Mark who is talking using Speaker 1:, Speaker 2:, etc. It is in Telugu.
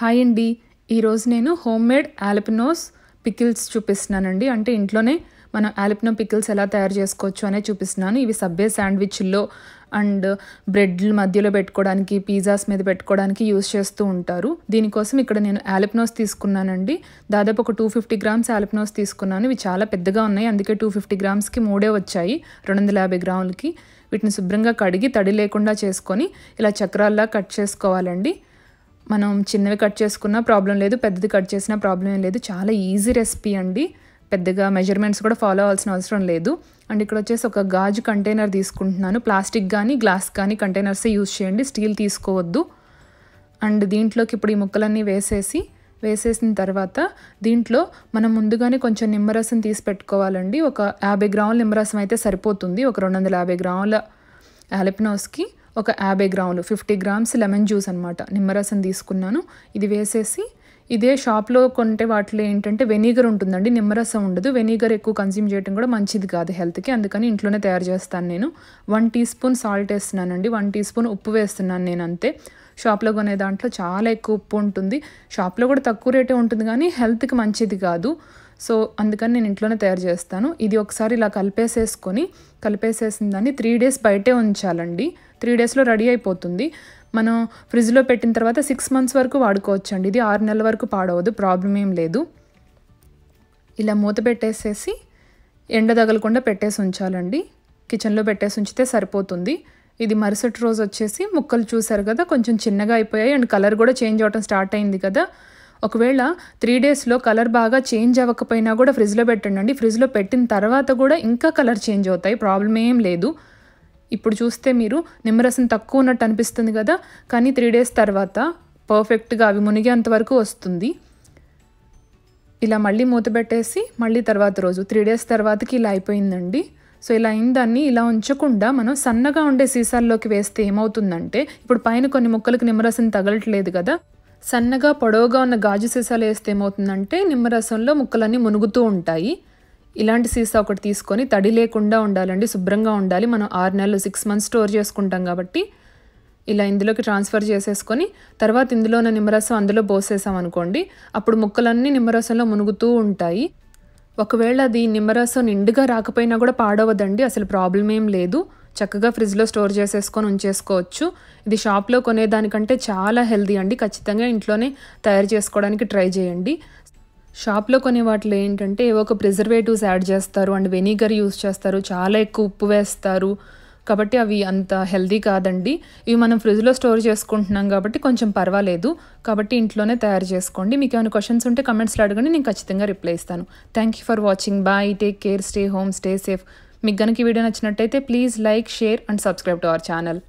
Speaker 1: హాయ్ అండి ఈరోజు నేను హోమ్ మేడ్ యాలపినోస్ పికిల్స్ చూపిస్తున్నానండి అంటే ఇంట్లోనే మనం యాలపినో పికిల్స్ ఎలా తయారు చేసుకోవచ్చు అనే చూపిస్తున్నాను ఇవి సబ్బే శాండ్విచ్ల్లో అండ్ బ్రెడ్ మధ్యలో పెట్టుకోవడానికి పిజ్జాస్ మీద పెట్టుకోవడానికి యూస్ చేస్తూ ఉంటారు దీనికోసం ఇక్కడ నేను యాలపినోస్ తీసుకున్నానండి దాదాపు ఒక టూ ఫిఫ్టీ గ్రామ్స్ యాలపినోస్ తీసుకున్నాను ఇవి చాలా పెద్దగా ఉన్నాయి అందుకే టూ ఫిఫ్టీ గ్రామ్స్కి మూడే వచ్చాయి రెండు వందల యాభై గ్రాములకి వీటిని శుభ్రంగా కడిగి తడి లేకుండా చేసుకొని ఇలా చక్రాల్లా కట్ చేసుకోవాలండి మనం చిన్నవి కట్ చేసుకున్నా ప్రాబ్లం లేదు పెద్దది కట్ చేసినా ప్రాబ్లం ఏం లేదు చాలా ఈజీ రెసిపీ అండి పెద్దగా మెజర్మెంట్స్ కూడా ఫాలో అవ్వాల్సిన అవసరం లేదు అండ్ ఇక్కడ వచ్చేసి ఒక గాజు కంటైనర్ తీసుకుంటున్నాను ప్లాస్టిక్ కానీ గ్లాస్ కానీ కంటైనర్సే యూజ్ చేయండి స్టీల్ తీసుకోవద్దు అండ్ దీంట్లోకి ఇప్పుడు ఈ ముక్కలన్నీ వేసేసి వేసేసిన తర్వాత దీంట్లో మనం ముందుగానే కొంచెం నిమ్మరసం తీసి పెట్టుకోవాలండి ఒక యాభై గ్రాముల నిమ్మరసం అయితే సరిపోతుంది ఒక రెండు వందల యాభై గ్రాముల యాలపినోస్కి ఒక యాభై గ్రాములు ఫిఫ్టీ గ్రామ్స్ లెమన్ జ్యూస్ అనమాట నిమ్మరసం తీసుకున్నాను ఇది వేసేసి ఇదే షాప్లో కొంటే వాటిలో ఏంటంటే వెనిగర్ ఉంటుందండి నిమ్మరసం ఉండదు వెనిగర్ ఎక్కువ కన్జ్యూమ్ చేయడం కూడా మంచిది కాదు హెల్త్కి అందుకని ఇంట్లోనే తయారు చేస్తాను నేను వన్ టీ స్పూన్ సాల్ట్ వేస్తున్నానండి వన్ టీ స్పూన్ ఉప్పు వేస్తున్నాను నేను అంతే షాప్లో కొనే దాంట్లో చాలా ఎక్కువ ఉప్పు ఉంటుంది షాప్లో కూడా తక్కువ రేటే ఉంటుంది కానీ హెల్త్కి మంచిది కాదు సో అందుకని నేను ఇంట్లోనే తయారు చేస్తాను ఇది ఒకసారి ఇలా కలిపేసేసుకొని కలిపేసేసిన దాన్ని త్రీ డేస్ బయటే ఉంచాలండి త్రీ డేస్లో రెడీ అయిపోతుంది మనం ఫ్రిడ్జ్లో పెట్టిన తర్వాత సిక్స్ మంత్స్ వరకు వాడుకోవచ్చండి ఇది ఆరు నెలల వరకు పాడవదు ప్రాబ్లం ఏం లేదు ఇలా మూత పెట్టేసేసి ఎండ తగలకుండా పెట్టేసి ఉంచాలండి కిచెన్లో పెట్టేసి ఉంచితే సరిపోతుంది ఇది మరుసటి రోజు వచ్చేసి ముక్కలు చూశారు కదా కొంచెం చిన్నగా అయిపోయాయి అండ్ కలర్ కూడా చేంజ్ అవ్వటం స్టార్ట్ అయింది కదా ఒకవేళ త్రీ డేస్లో కలర్ బాగా చేంజ్ అవ్వకపోయినా కూడా ఫ్రిడ్జ్లో పెట్టండి ఫ్రిడ్జ్లో పెట్టిన తర్వాత కూడా ఇంకా కలర్ చేంజ్ అవుతాయి ప్రాబ్లం ఏం లేదు ఇప్పుడు చూస్తే మీరు నిమ్మరసం తక్కువ ఉన్నట్టు అనిపిస్తుంది కదా కానీ త్రీ డేస్ తర్వాత పర్ఫెక్ట్గా అవి మునిగేంత వరకు వస్తుంది ఇలా మళ్ళీ మూత పెట్టేసి మళ్ళీ తర్వాత రోజు త్రీ డేస్ తర్వాతకి ఇలా అయిపోయిందండి సో ఇలా అయిన దాన్ని ఇలా ఉంచకుండా మనం సన్నగా ఉండే సీసాల్లోకి వేస్తే ఏమవుతుందంటే ఇప్పుడు పైన కొన్ని ముక్కలకు నిమ్మరసం తగలట్లేదు కదా సన్నగా పొడవుగా ఉన్న గాజు సీసాలు వేస్తే ఏమవుతుందంటే నిమ్మరసంలో ముక్కలన్నీ మునుగుతూ ఉంటాయి ఇలాంటి సీసా ఒకటి తీసుకొని తడి లేకుండా ఉండాలండి శుభ్రంగా ఉండాలి మనం ఆరు నెలలు సిక్స్ మంత్స్ స్టోర్ చేసుకుంటాం కాబట్టి ఇలా ఇందులోకి ట్రాన్స్ఫర్ చేసేసుకొని తర్వాత ఇందులో ఉన్న నిమ్మరసం అందులో పోసేసాం అనుకోండి అప్పుడు ముక్కలన్నీ నిమ్మరసంలో మునుగుతూ ఉంటాయి ఒకవేళ అది నిమ్మరసం నిండుగా రాకపోయినా కూడా పాడవదండి అసలు ప్రాబ్లం ఏం లేదు చక్కగా ఫ్రిడ్జ్లో స్టోర్ చేసేసుకొని ఉంచేసుకోవచ్చు ఇది షాప్లో కొనేదానికంటే చాలా హెల్దీ అండి ఖచ్చితంగా ఇంట్లోనే తయారు చేసుకోవడానికి ట్రై చేయండి షాప్లో కొనే వాటిలో ఏంటంటే ఏవో ఒక ప్రిజర్వేటివ్స్ యాడ్ చేస్తారు అండ్ వెనిగర్ యూస్ చేస్తారు చాలా ఎక్కువ ఉప్పు వేస్తారు కాబట్టి అవి అంత హెల్దీ కాదండి ఇవి మనం ఫ్రిడ్జ్లో స్టోర్ చేసుకుంటున్నాం కాబట్టి కొంచెం పర్వాలేదు కాబట్టి ఇంట్లోనే తయారు చేసుకోండి మీకు ఏమైనా క్వశ్చన్స్ ఉంటే కమెంట్స్లో అడగండి నేను ఖచ్చితంగా రిప్లై ఇస్తాను thank you for watching bye take care stay home stay safe మీకు కనుక ఈ వీడియో నచ్చినట్టయితే please like share and subscribe to our channel